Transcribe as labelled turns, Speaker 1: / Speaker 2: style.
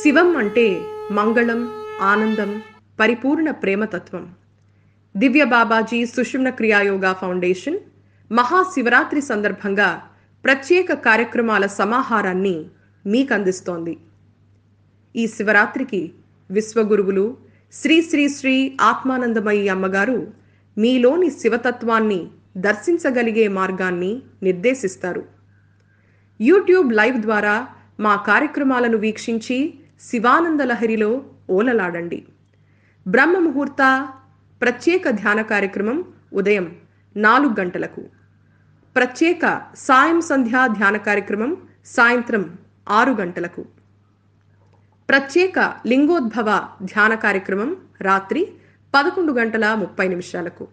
Speaker 1: శివం అంటే మంగళం ఆనందం పరిపూర్ణ ప్రేమతత్వం దివ్య బాబాజీ సుషుమ్న క్రియాయోగా ఫౌండేషన్ మహాశివరాత్రి సందర్భంగా ప్రత్యేక కార్యక్రమాల సమాహారాన్ని మీకు అందిస్తోంది ఈ శివరాత్రికి విశ్వగురువులు శ్రీ శ్రీ శ్రీ ఆత్మానందమయ్య అమ్మగారు మీలోని శివతత్వాన్ని దర్శించగలిగే మార్గాన్ని నిర్దేశిస్తారు యూట్యూబ్ లైవ్ ద్వారా మా కార్యక్రమాలను వీక్షించి శివానంద లహరిలో ఓలలాడండి బ్రహ్మ ముహూర్త ప్రత్యేక ధ్యాన కార్యక్రమం ఉదయం నాలుగు గంటలకు ప్రత్యేక సాయం సంధ్యా ధ్యాన కార్యక్రమం సాయంత్రం ఆరు గంటలకు ప్రత్యేక లింగోద్భవ ధ్యాన కార్యక్రమం రాత్రి పదకొండు గంటల ముప్పై నిమిషాలకు